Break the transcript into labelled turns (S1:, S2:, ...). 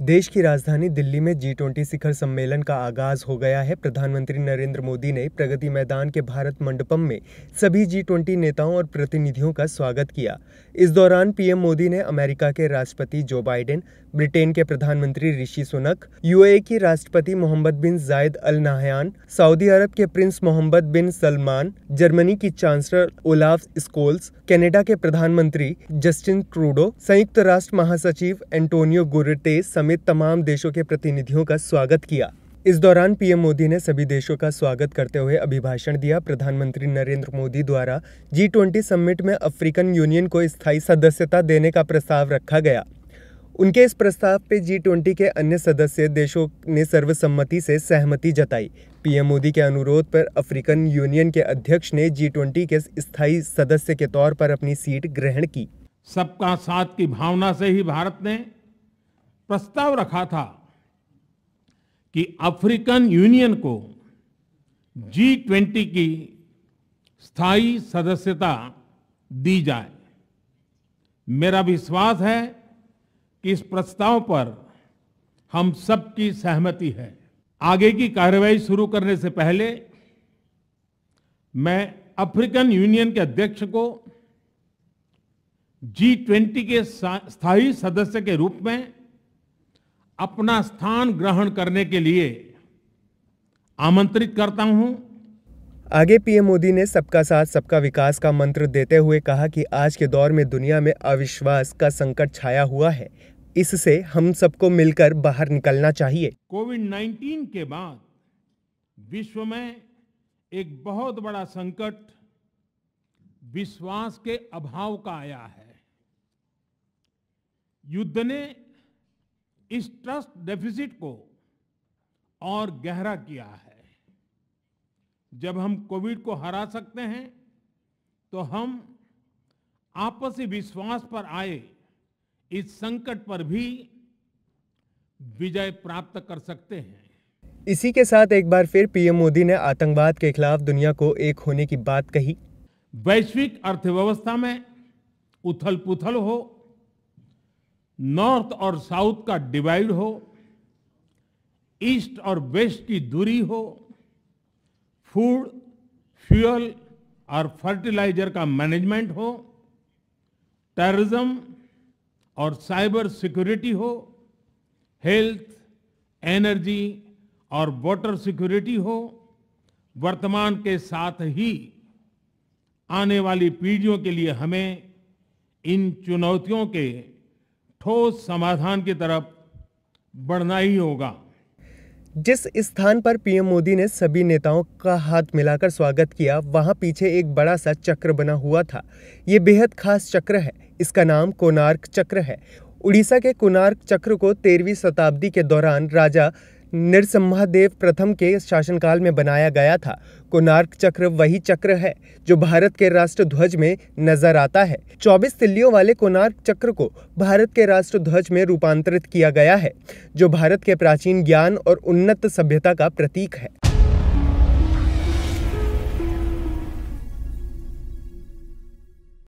S1: देश की राजधानी दिल्ली में जी ट्वेंटी शिखर सम्मेलन का आगाज हो गया है प्रधानमंत्री नरेंद्र मोदी ने प्रगति मैदान के भारत मंडपम में सभी जी ट्वेंटी नेताओं और प्रतिनिधियों का स्वागत किया इस दौरान पीएम मोदी ने अमेरिका के राष्ट्रपति जो बाइडेन ब्रिटेन के प्रधानमंत्री ऋषि सुनक यूएई के राष्ट्रपति मोहम्मद बिन जायद अल नाहयान सऊदी अरब के prince Mohammed bin Salman Germany की चांसलर ओलाफ स्कोल्स कैनेडा के प्रधानमंत्री जस्टिन ट्रूडो संयुक्त राष्ट्र महासचिव एंटोनियो गुरटेस समेत तमाम देशों के प्रतिनिधियों का स्वागत किया इस दौरान पीएम मोदी ने सभी देशों का स्वागत करते हुए अभिभाषण दिया प्रधानमंत्री नरेंद्र मोदी द्वारा जी ट्वेंटी समिट में अफ्रीकन यूनियन को स्थायी सदस्यता देने का प्रस्ताव रखा गया उनके इस प्रस्ताव पे जी ट्वेंटी के अन्य सदस्य देशों ने सर्वसम्मति से सहमति जताई पीएम मोदी के अनुरोध पर अफ्रीकन यूनियन के अध्यक्ष ने जी ट्वेंटी के स्थायी सदस्य के तौर पर अपनी सीट ग्रहण की
S2: सबका साथ की भावना से ही भारत ने प्रस्ताव रखा था कि अफ्रीकन यूनियन को जी ट्वेंटी की स्थायी सदस्यता दी जाए मेरा विश्वास है कि इस प्रस्ताव पर हम सबकी सहमति है आगे की कार्रवाई शुरू करने से पहले मैं अफ्रीकन यूनियन के अध्यक्ष को जी ट्वेंटी के स्थायी सदस्य के रूप में अपना स्थान ग्रहण करने के लिए आमंत्रित करता हूं
S1: आगे पीएम मोदी ने सबका साथ सबका विकास का मंत्र देते हुए कहा कि आज के दौर में दुनिया में अविश्वास का संकट छाया हुआ है इससे हम सबको मिलकर बाहर निकलना चाहिए
S2: कोविड 19 के बाद विश्व में एक बहुत बड़ा संकट विश्वास के अभाव का आया है युद्ध ने इस ट्रस्ट डेफिसिट को और गहरा किया है जब हम कोविड को हरा सकते हैं तो हम आपसी विश्वास पर आए इस संकट पर भी विजय प्राप्त कर सकते हैं
S1: इसी के साथ एक बार फिर पीएम मोदी ने आतंकवाद के खिलाफ दुनिया को एक होने की बात कही वैश्विक अर्थव्यवस्था
S2: में उथल पुथल हो नॉर्थ और साउथ का डिवाइड हो ईस्ट और वेस्ट की दूरी हो फूड फ्यूल और फर्टिलाइजर का मैनेजमेंट हो टेररिज्म और साइबर सिक्योरिटी हो हेल्थ एनर्जी और वाटर सिक्योरिटी हो वर्तमान के साथ ही आने वाली पीढ़ियों के लिए हमें इन चुनौतियों के ठोस समाधान की तरफ बढ़ना ही होगा
S1: जिस स्थान पर पीएम मोदी ने सभी नेताओं का हाथ मिलाकर स्वागत किया वहां पीछे एक बड़ा सा चक्र बना हुआ था ये बेहद खास चक्र है इसका नाम कोनार्क चक्र है उड़ीसा के कोनार्क चक्र को तेरहवीं शताब्दी के दौरान राजा नरसम्हादेव प्रथम के शासनकाल में बनाया गया था कोणार्क चक्र वही चक्र है जो भारत के राष्ट्र ध्वज में नजर आता है 24 तिल्लियों वाले कोणार्क चक्र को भारत के राष्ट्र ध्वज में रूपांतरित किया गया है जो भारत के प्राचीन ज्ञान और उन्नत सभ्यता का प्रतीक है